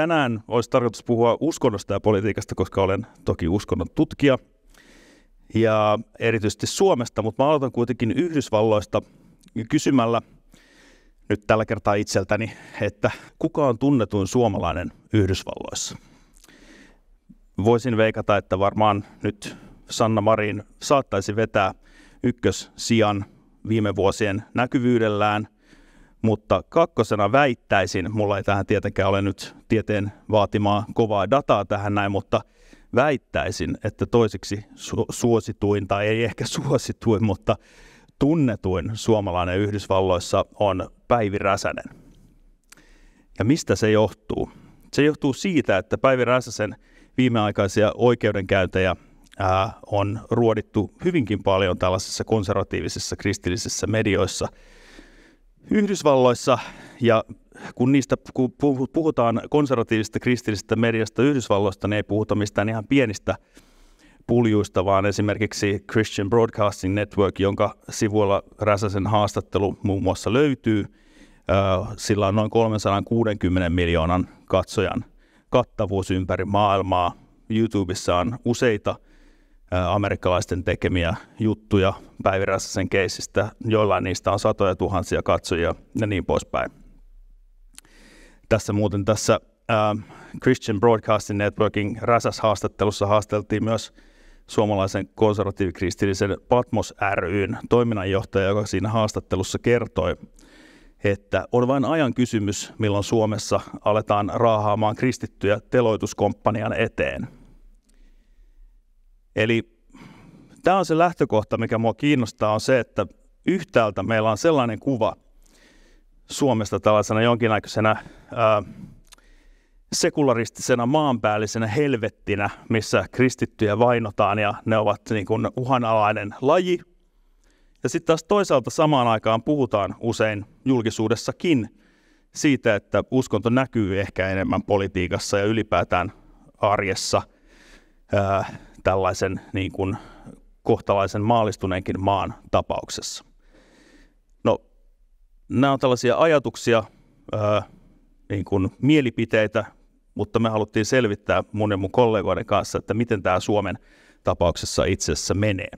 tänään olisi tarkoitus puhua uskonnosta ja politiikasta, koska olen toki uskonnon tutkija ja erityisesti Suomesta, mutta mä aloitan kuitenkin Yhdysvalloista kysymällä nyt tällä kertaa itseltäni, että kuka on tunnetuin suomalainen Yhdysvalloissa? Voisin veikata, että varmaan nyt Sanna Marin saattaisi vetää ykkössijan viime vuosien näkyvyydellään – mutta kakkosena väittäisin, mulla ei tähän tietenkään ole nyt tieteen vaatimaa kovaa dataa tähän näin, mutta väittäisin, että toiseksi su- suosituin, tai ei ehkä suosituin, mutta tunnetuin suomalainen Yhdysvalloissa on Päivi Räsänen. Ja mistä se johtuu? Se johtuu siitä, että Päivi Räsäsen viimeaikaisia oikeudenkäyntejä ää, on ruodittu hyvinkin paljon tällaisissa konservatiivisissa kristillisissä medioissa – Yhdysvalloissa ja kun niistä kun puhutaan konservatiivisesta kristillisestä mediasta Yhdysvalloista, niin ei puhuta mistään ihan pienistä puljuista, vaan esimerkiksi Christian Broadcasting Network, jonka sivuilla Räsäsen haastattelu muun muassa löytyy. Sillä on noin 360 miljoonan katsojan kattavuus ympäri maailmaa. YouTubessa on useita – amerikkalaisten tekemiä juttuja Päivi sen keisistä. Joillain niistä on satoja tuhansia katsojia ja niin poispäin. Tässä muuten tässä Christian Broadcasting Networkin Räsäs-haastattelussa haasteltiin myös suomalaisen konservatiivikristillisen Patmos ryn toiminnanjohtaja, joka siinä haastattelussa kertoi, että on vain ajan kysymys, milloin Suomessa aletaan raahaamaan kristittyjä teloituskomppanian eteen – Eli tämä on se lähtökohta, mikä mua kiinnostaa, on se, että yhtäältä meillä on sellainen kuva Suomesta tällaisena jonkinnäköisenä ää, sekularistisena maanpäällisenä helvettinä, missä kristittyjä vainotaan ja ne ovat niin kuin uhanalainen laji. Ja sitten taas toisaalta samaan aikaan puhutaan usein julkisuudessakin siitä, että uskonto näkyy ehkä enemmän politiikassa ja ylipäätään arjessa. Ää, tällaisen niin kuin kohtalaisen maalistuneenkin maan tapauksessa. No, nämä on tällaisia ajatuksia, ää, niin kuin mielipiteitä, mutta me haluttiin selvittää monen mun kollegoiden kanssa, että miten tämä Suomen tapauksessa itse asiassa menee.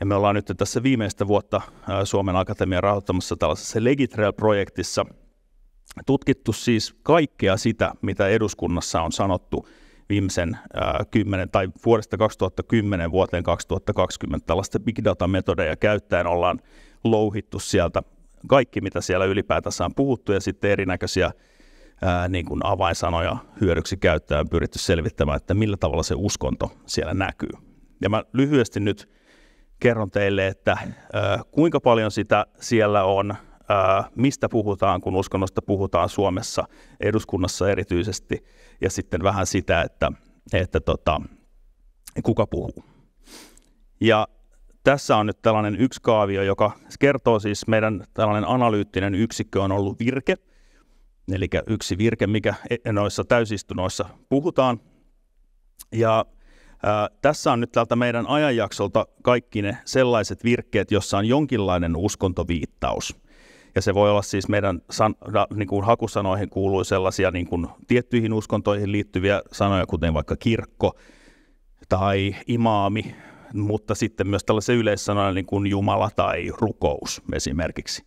Ja me ollaan nyt tässä viimeistä vuotta Suomen Akatemian rahoittamassa tällaisessa Legitrail-projektissa tutkittu siis kaikkea sitä, mitä eduskunnassa on sanottu – viimeisen äh, 10 tai vuodesta 2010 vuoteen 2020 tällaista big data-metodeja käyttäen ollaan louhittu sieltä kaikki, mitä siellä ylipäätänsä on puhuttu ja sitten erinäköisiä ää, niin kuin avainsanoja hyödyksi käyttäen pyritty selvittämään, että millä tavalla se uskonto siellä näkyy. Ja mä lyhyesti nyt kerron teille, että ää, kuinka paljon sitä siellä on mistä puhutaan, kun uskonnosta puhutaan Suomessa, eduskunnassa erityisesti, ja sitten vähän sitä, että, että tota, kuka puhuu. Ja tässä on nyt tällainen yksi kaavio, joka kertoo siis meidän tällainen analyyttinen yksikkö on ollut virke, eli yksi virke, mikä e, noissa täysistunnoissa puhutaan. Ja ää, tässä on nyt tältä meidän ajanjaksolta kaikki ne sellaiset virkkeet, jossa on jonkinlainen uskontoviittaus. Ja se voi olla siis meidän san, niin kuin hakusanoihin kuuluu sellaisia niin kuin tiettyihin uskontoihin liittyviä sanoja, kuten vaikka kirkko tai imaami, mutta sitten myös tällaisia yleissanoja niin kuin Jumala tai rukous esimerkiksi.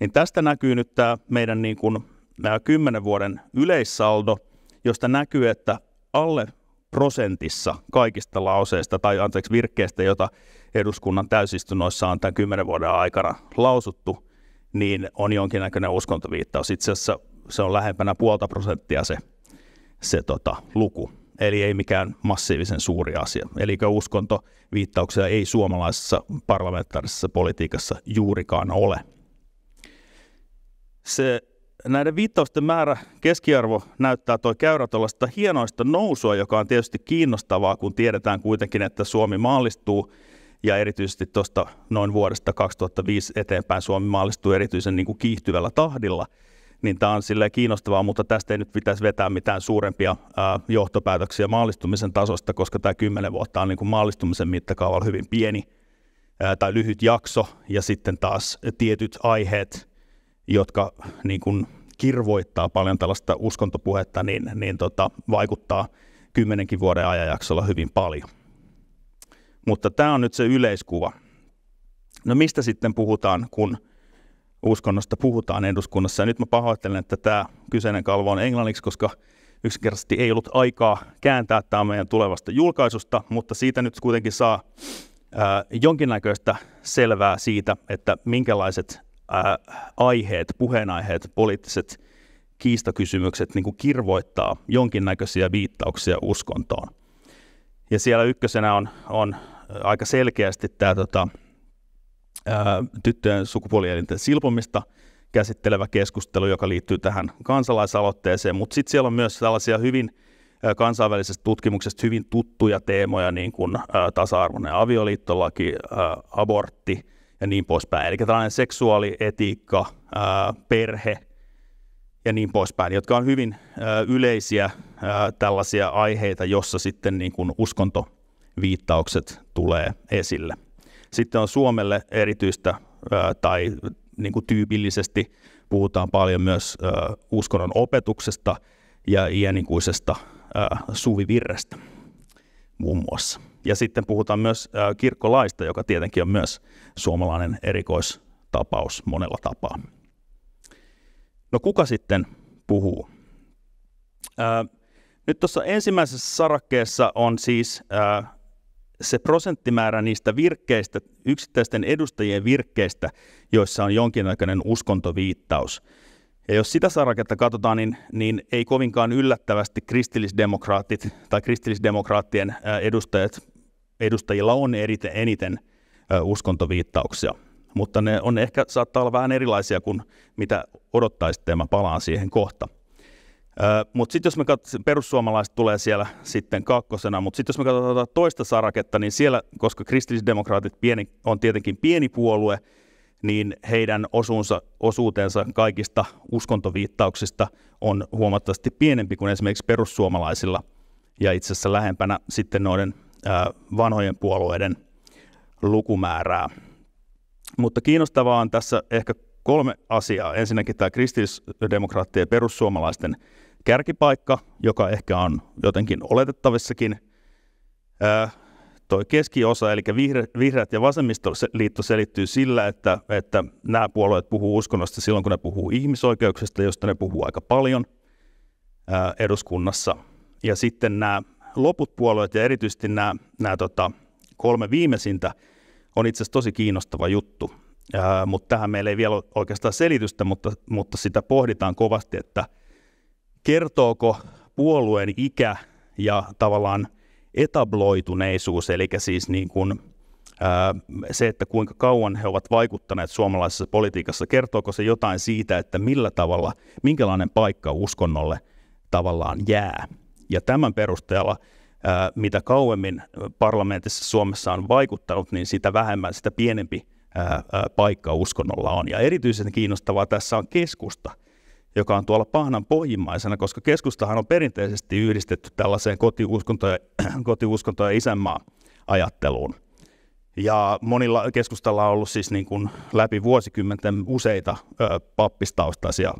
Niin tästä näkyy nyt tämä meidän niin kuin, nämä kymmenen vuoden yleissaldo, josta näkyy, että alle prosentissa kaikista lauseista tai anteeksi virkkeistä, jota eduskunnan täysistunnoissa on tämän kymmenen vuoden aikana lausuttu, niin on jonkinnäköinen uskontoviittaus. Itse asiassa se on lähempänä puolta prosenttia se, se tota, luku. Eli ei mikään massiivisen suuri asia. Eli uskontoviittauksia ei suomalaisessa parlamentaarisessa politiikassa juurikaan ole. Se, näiden viittausten määrä keskiarvo näyttää tuo käyrä tuollaista hienoista nousua, joka on tietysti kiinnostavaa, kun tiedetään kuitenkin, että Suomi maallistuu – ja erityisesti tuosta noin vuodesta 2005 eteenpäin Suomi maallistui erityisen niin kuin kiihtyvällä tahdilla. Niin tämä on silleen kiinnostavaa, mutta tästä ei nyt pitäisi vetää mitään suurempia ää, johtopäätöksiä maallistumisen tasosta, koska tämä 10 vuotta on niin kuin maallistumisen mittakaavalla hyvin pieni ää, tai lyhyt jakso. Ja sitten taas tietyt aiheet, jotka niin kuin kirvoittaa paljon tällaista uskontopuhetta, niin, niin tota, vaikuttaa kymmenenkin vuoden ajanjaksolla hyvin paljon. Mutta tämä on nyt se yleiskuva. No mistä sitten puhutaan, kun uskonnosta puhutaan eduskunnassa? Ja nyt mä pahoittelen, että tämä kyseinen kalvo on englanniksi, koska yksinkertaisesti ei ollut aikaa kääntää tämä meidän tulevasta julkaisusta, mutta siitä nyt kuitenkin saa ää, jonkinnäköistä selvää siitä, että minkälaiset ää, aiheet, puheenaiheet, poliittiset kiistakysymykset niin kuin kirvoittaa jonkinnäköisiä viittauksia uskontoon. Ja siellä ykkösenä on, on äh, aika selkeästi tämä tota, ää, äh, tyttöjen sukupuolielinten silpomista käsittelevä keskustelu, joka liittyy tähän kansalaisaloitteeseen, mutta sitten siellä on myös tällaisia hyvin äh, kansainvälisestä tutkimuksesta hyvin tuttuja teemoja, niin kuin ää, tasa-arvoinen avioliittolaki, ää, abortti ja niin poispäin. Eli tällainen seksuaalietiikka, ää, perhe – ja niin poispäin, jotka on hyvin yleisiä tällaisia aiheita, jossa sitten niin kuin uskontoviittaukset tulee esille. Sitten on Suomelle erityistä tai niin kuin tyypillisesti puhutaan paljon myös uskonnon opetuksesta ja iänikuisesta suvivirrestä muun muassa. Ja sitten puhutaan myös kirkkolaista, joka tietenkin on myös suomalainen erikoistapaus monella tapaa. No kuka sitten puhuu? Ää, nyt tuossa ensimmäisessä sarakkeessa on siis ää, se prosenttimäärä niistä virkkeistä, yksittäisten edustajien virkkeistä, joissa on jonkinnäköinen uskontoviittaus. Ja jos sitä saraketta katsotaan, niin, niin ei kovinkaan yllättävästi kristillisdemokraatit tai kristillisdemokraattien edustajat, edustajilla on erite, eniten uskontoviittauksia – mutta ne on ehkä saattaa olla vähän erilaisia kuin mitä odottaisitte, ja mä palaan siihen kohta. Mutta sitten jos me katsotaan, perussuomalaiset tulee siellä sitten kakkosena, mutta sitten jos me katsotaan toista saraketta, niin siellä, koska kristillisdemokraatit pieni, on tietenkin pieni puolue, niin heidän osuunsa, osuutensa kaikista uskontoviittauksista on huomattavasti pienempi kuin esimerkiksi perussuomalaisilla ja itse asiassa lähempänä sitten noiden ää, vanhojen puolueiden lukumäärää. Mutta kiinnostavaa on tässä ehkä kolme asiaa. Ensinnäkin tämä kristillisdemokraattien ja perussuomalaisten kärkipaikka, joka ehkä on jotenkin oletettavissakin. Ää, toi keskiosa, eli vihreät ja vasemmistoliitto selittyy sillä, että, että nämä puolueet puhuu uskonnosta silloin, kun ne puhuu ihmisoikeuksista, josta ne puhuu aika paljon ää, eduskunnassa. Ja sitten nämä loput puolueet ja erityisesti nämä, nämä tota, kolme viimeisintä – on itse asiassa tosi kiinnostava juttu. Ää, mutta tähän meillä ei vielä ole oikeastaan selitystä, mutta, mutta sitä pohditaan kovasti, että kertooko puolueen ikä ja tavallaan etabloituneisuus, eli siis niin kuin, ää, se, että kuinka kauan he ovat vaikuttaneet suomalaisessa politiikassa, kertooko se jotain siitä, että millä tavalla, minkälainen paikka uskonnolle tavallaan jää. Ja tämän perusteella mitä kauemmin parlamentissa Suomessa on vaikuttanut, niin sitä vähemmän, sitä pienempi paikka uskonnolla on. Ja erityisen kiinnostavaa tässä on keskusta, joka on tuolla pahnan pohjimmaisena, koska keskustahan on perinteisesti yhdistetty tällaiseen kotiuskonto- ja, kotiuskonto- ja isänmaa-ajatteluun. Ja monilla keskustalla on ollut siis niin kuin läpi vuosikymmenten useita pappistaustaisia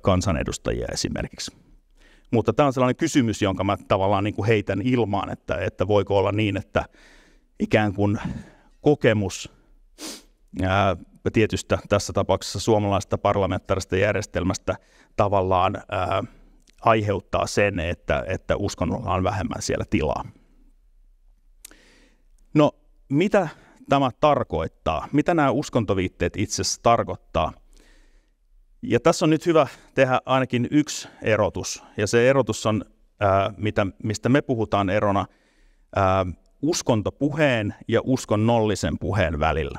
kansanedustajia esimerkiksi. Mutta tämä on sellainen kysymys, jonka mä tavallaan niin kuin heitän ilmaan, että, että voiko olla niin, että ikään kuin kokemus ää, tietystä tässä tapauksessa suomalaisesta parlamentaarista järjestelmästä tavallaan ää, aiheuttaa sen, että, että uskonnolla on vähemmän siellä tilaa. No, mitä tämä tarkoittaa? Mitä nämä uskontoviitteet itse asiassa tarkoittaa – ja tässä on nyt hyvä tehdä ainakin yksi erotus, ja se erotus on, ää, mitä, mistä me puhutaan erona, ää, uskontopuheen ja uskonnollisen puheen välillä.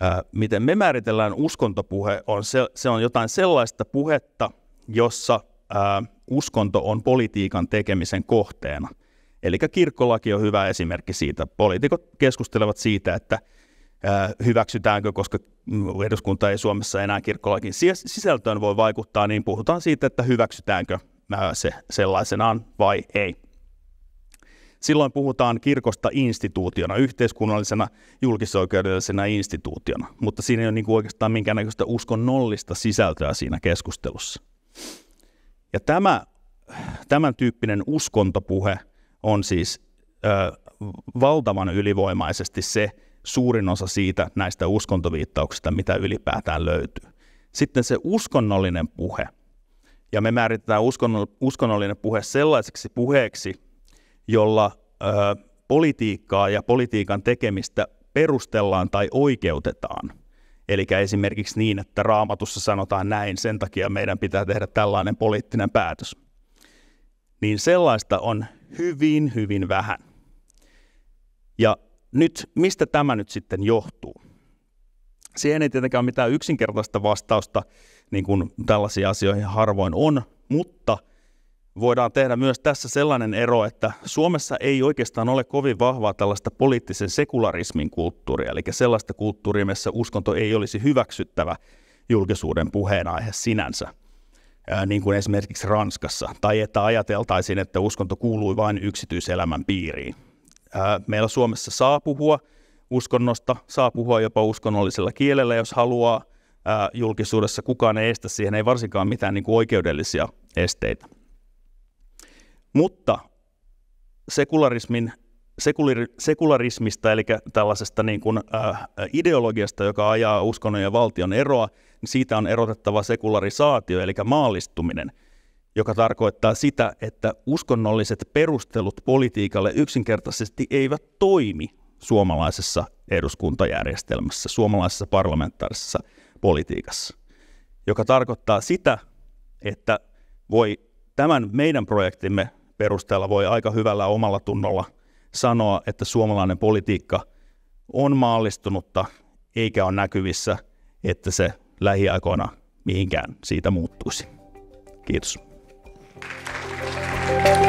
Ää, miten me määritellään uskontopuhe, on se, se on jotain sellaista puhetta, jossa ää, uskonto on politiikan tekemisen kohteena. Eli kirkkolaki on hyvä esimerkki siitä. Poliitikot keskustelevat siitä, että – hyväksytäänkö, koska mm, eduskunta ei Suomessa enää kirkkolakin sisältöön voi vaikuttaa, niin puhutaan siitä, että hyväksytäänkö se sellaisenaan vai ei. Silloin puhutaan kirkosta instituutiona, yhteiskunnallisena, julkisoikeudellisena instituutiona, mutta siinä ei ole niin kuin oikeastaan minkäännäköistä uskonnollista sisältöä siinä keskustelussa. Ja tämä, tämän tyyppinen uskontopuhe on siis ö, valtavan ylivoimaisesti se, suurin osa siitä näistä uskontoviittauksista, mitä ylipäätään löytyy. Sitten se uskonnollinen puhe. Ja me määritetään uskonnollinen puhe sellaiseksi puheeksi, jolla ö, politiikkaa ja politiikan tekemistä perustellaan tai oikeutetaan. Eli esimerkiksi niin, että raamatussa sanotaan näin, sen takia meidän pitää tehdä tällainen poliittinen päätös. Niin sellaista on hyvin, hyvin vähän. Ja nyt, mistä tämä nyt sitten johtuu? Siihen ei tietenkään ole mitään yksinkertaista vastausta, niin kuin tällaisia asioihin harvoin on, mutta voidaan tehdä myös tässä sellainen ero, että Suomessa ei oikeastaan ole kovin vahvaa tällaista poliittisen sekularismin kulttuuria, eli sellaista kulttuuria, missä uskonto ei olisi hyväksyttävä julkisuuden puheenaihe sinänsä, niin kuin esimerkiksi Ranskassa, tai että ajateltaisiin, että uskonto kuului vain yksityiselämän piiriin meillä Suomessa saa puhua uskonnosta, saa puhua jopa uskonnollisella kielellä, jos haluaa julkisuudessa. Kukaan ei estä siihen, ei varsinkaan mitään niin kuin oikeudellisia esteitä. Mutta sekularismin, sekulir, sekularismista, eli tällaisesta niin kuin, äh, ideologiasta, joka ajaa uskonnon ja valtion eroa, niin siitä on erotettava sekularisaatio, eli maallistuminen – joka tarkoittaa sitä, että uskonnolliset perustelut politiikalle yksinkertaisesti eivät toimi suomalaisessa eduskuntajärjestelmässä, suomalaisessa parlamentaarisessa politiikassa, joka tarkoittaa sitä, että voi tämän meidän projektimme perusteella voi aika hyvällä omalla tunnolla sanoa, että suomalainen politiikka on maallistunutta, eikä ole näkyvissä, että se lähiaikoina mihinkään siitä muuttuisi. Kiitos. Thank you.